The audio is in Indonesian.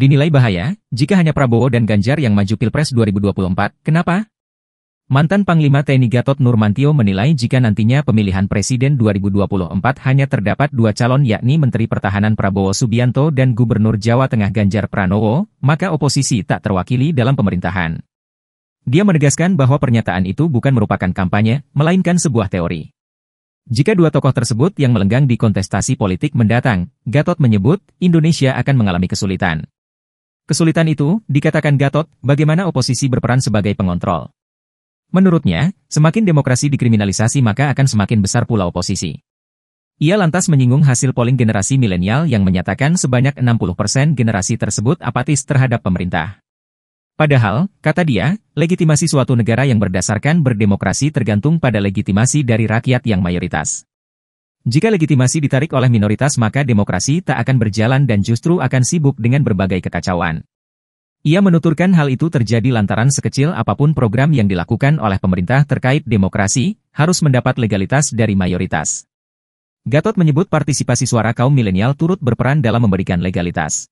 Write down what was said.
Dinilai bahaya, jika hanya Prabowo dan Ganjar yang maju Pilpres 2024, kenapa? Mantan Panglima TNI Gatot Nurmantio menilai jika nantinya pemilihan Presiden 2024 hanya terdapat dua calon yakni Menteri Pertahanan Prabowo Subianto dan Gubernur Jawa Tengah Ganjar Pranowo, maka oposisi tak terwakili dalam pemerintahan. Dia menegaskan bahwa pernyataan itu bukan merupakan kampanye, melainkan sebuah teori. Jika dua tokoh tersebut yang melenggang di kontestasi politik mendatang, Gatot menyebut Indonesia akan mengalami kesulitan. Kesulitan itu, dikatakan Gatot, bagaimana oposisi berperan sebagai pengontrol. Menurutnya, semakin demokrasi dikriminalisasi maka akan semakin besar pula oposisi. Ia lantas menyinggung hasil polling generasi milenial yang menyatakan sebanyak 60% generasi tersebut apatis terhadap pemerintah. Padahal, kata dia, legitimasi suatu negara yang berdasarkan berdemokrasi tergantung pada legitimasi dari rakyat yang mayoritas. Jika legitimasi ditarik oleh minoritas maka demokrasi tak akan berjalan dan justru akan sibuk dengan berbagai kekacauan. Ia menuturkan hal itu terjadi lantaran sekecil apapun program yang dilakukan oleh pemerintah terkait demokrasi, harus mendapat legalitas dari mayoritas. Gatot menyebut partisipasi suara kaum milenial turut berperan dalam memberikan legalitas.